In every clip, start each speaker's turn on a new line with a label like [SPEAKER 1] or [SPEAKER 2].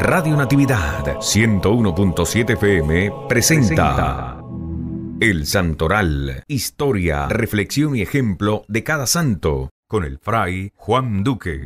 [SPEAKER 1] Radio Natividad 101.7 FM presenta El Santoral, historia, reflexión y ejemplo de cada santo, con el fray Juan Duque.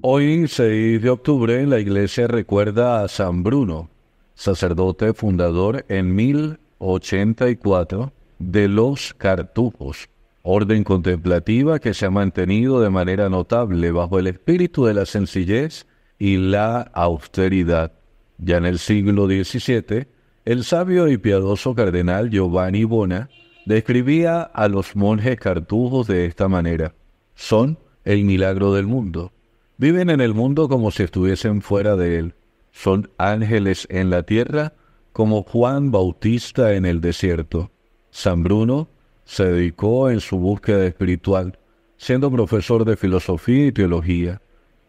[SPEAKER 2] Hoy, 6 de octubre, la iglesia recuerda a San Bruno, sacerdote fundador en 1084 de los Cartujos, orden contemplativa que se ha mantenido de manera notable bajo el espíritu de la sencillez y la austeridad. Ya en el siglo XVII, el sabio y piadoso cardenal Giovanni Bona describía a los monjes cartujos de esta manera. Son el milagro del mundo. Viven en el mundo como si estuviesen fuera de él. Son ángeles en la tierra como Juan Bautista en el desierto. San Bruno se dedicó en su búsqueda espiritual, siendo profesor de filosofía y teología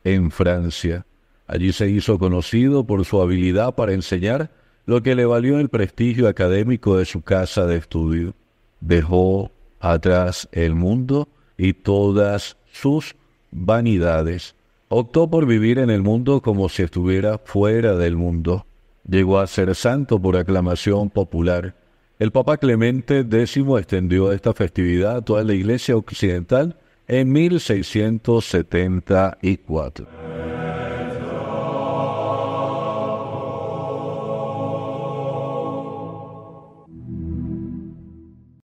[SPEAKER 2] en Francia. Allí se hizo conocido por su habilidad para enseñar, lo que le valió el prestigio académico de su casa de estudio. Dejó atrás el mundo y todas sus vanidades. Optó por vivir en el mundo como si estuviera fuera del mundo. Llegó a ser santo por aclamación popular. El Papa Clemente X extendió esta festividad a toda la Iglesia Occidental en 1674.